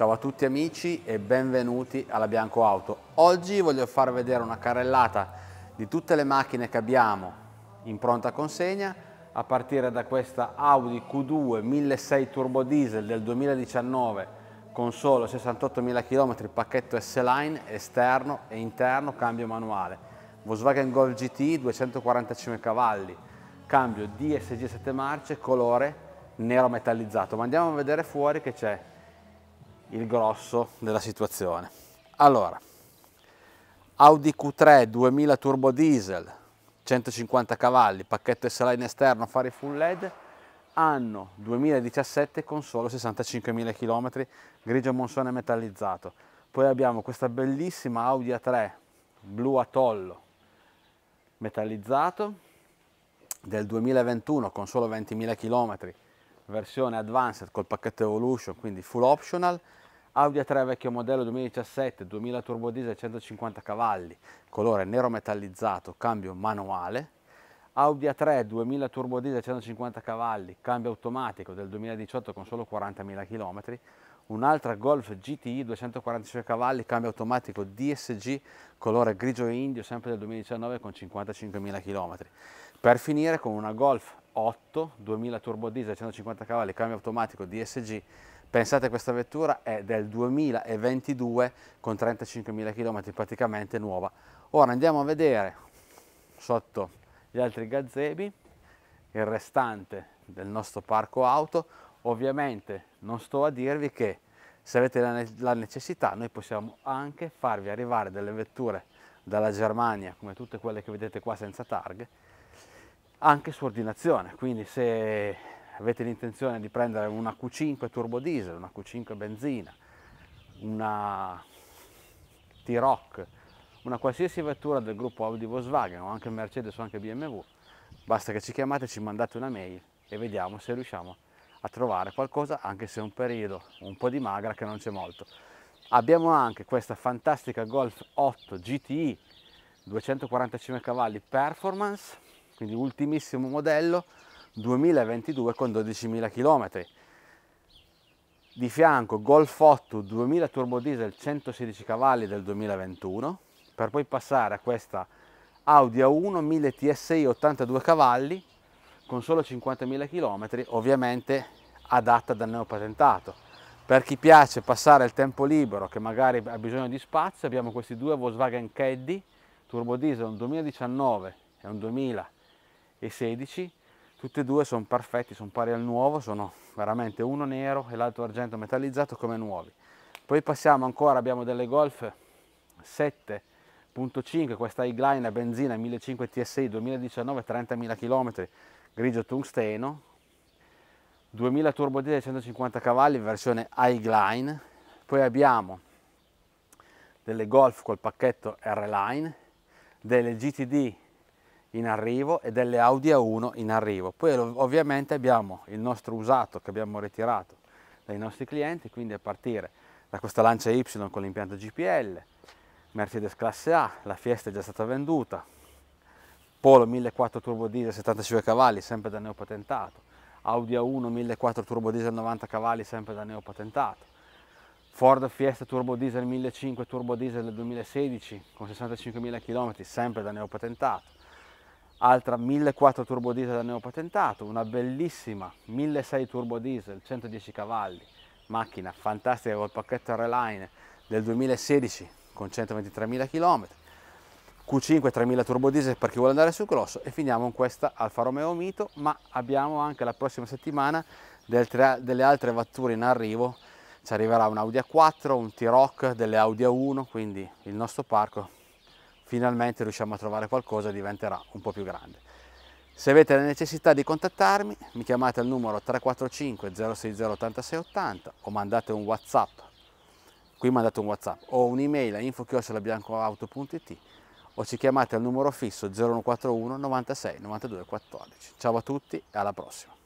Ciao a tutti amici e benvenuti alla Bianco Auto. Oggi voglio far vedere una carrellata di tutte le macchine che abbiamo in pronta consegna a partire da questa Audi Q2 1006 turbo diesel del 2019 con solo 68.000 km, pacchetto S-Line esterno e interno, cambio manuale. Volkswagen Golf GT 245 cavalli, cambio DSG 7 marce, colore nero metallizzato. Ma andiamo a vedere fuori che c'è il grosso della situazione. Allora, Audi Q3 2000 turbo diesel, 150 cavalli, pacchetto SLA in esterno, fari full LED, anno 2017 con solo 65.000 km, grigio monsone metallizzato. Poi abbiamo questa bellissima Audi A3 blu atollo metallizzato del 2021 con solo 20.000 km, versione advanced col pacchetto Evolution, quindi full optional, Audi A3 vecchio modello 2017, 2000 turbo diesel 150 cavalli, colore nero metallizzato, cambio manuale. Audi A3 2000 turbo diesel 150 cavalli, cambio automatico del 2018 con solo 40.000 km. Un'altra Golf GTI 245 cavalli, cambio automatico DSG, colore grigio indio, sempre del 2019 con 55.000 km. Per finire con una Golf 8 2000 turbo diesel 150 cavalli cambio automatico DSG pensate questa vettura è del 2022 con 35.000 km praticamente nuova ora andiamo a vedere sotto gli altri gazebi il restante del nostro parco auto ovviamente non sto a dirvi che se avete la, ne la necessità noi possiamo anche farvi arrivare delle vetture dalla Germania come tutte quelle che vedete qua senza targhe anche su ordinazione, quindi se avete l'intenzione di prendere una Q5 turbo diesel, una Q5 benzina, una T-Rock, una qualsiasi vettura del gruppo Audi Volkswagen o anche Mercedes o anche BMW, basta che ci chiamate, ci mandate una mail e vediamo se riusciamo a trovare qualcosa anche se è un periodo un po' di magra che non c'è molto. Abbiamo anche questa fantastica Golf 8 GTI 245 cavalli performance quindi ultimissimo modello 2022 con 12.000 km di fianco Golf 8 2000 turbo diesel 116 cavalli del 2021 per poi passare a questa Audi A1 1000 TSI 82 cavalli con solo 50.000 km ovviamente adatta da neopatentato per chi piace passare il tempo libero che magari ha bisogno di spazio abbiamo questi due Volkswagen Caddy turbo diesel un 2019 e un 2000 e 16 tutte e due sono perfetti sono pari al nuovo sono veramente uno nero e l'altro argento metallizzato come nuovi poi passiamo ancora abbiamo delle golf 7.5 questa Igline a benzina 1500 TSI 2019 30.000 km grigio tungsteno 2000 turbo diesel 150 cavalli versione Igline poi abbiamo delle Golf col pacchetto R-Line delle GTD in arrivo e delle Audi A1 in arrivo. Poi ovviamente abbiamo il nostro usato che abbiamo ritirato dai nostri clienti, quindi a partire da questa Lancia Y con l'impianto GPL, Mercedes classe A, la Fiesta è già stata venduta, Polo 1.4 turbo diesel 75 cavalli, sempre da neopatentato, Audi A1 1.4 turbo diesel 90 cavalli, sempre da neopatentato, Ford Fiesta turbo diesel 1.5 turbo diesel del 2016 con 65.000 km, sempre da neopatentato, altra 1.400 turbo diesel da neopatentato, una bellissima 1.600 turbo diesel, 110 cavalli, macchina fantastica col pacchetto R-Line del 2016 con 123.000 km, Q5 3000 turbo diesel per chi vuole andare sul grosso e finiamo con questa Alfa Romeo Mito, ma abbiamo anche la prossima settimana delle altre vetture in arrivo, ci arriverà un Audi A4, un T-Rock, delle Audi A1, quindi il nostro parco finalmente riusciamo a trovare qualcosa diventerà un po' più grande. Se avete la necessità di contattarmi, mi chiamate al numero 345 060 80 o mandate un WhatsApp. Qui mandate un WhatsApp o un'email a info@biancoauto.it o ci chiamate al numero fisso 0141 96 92 14. Ciao a tutti e alla prossima.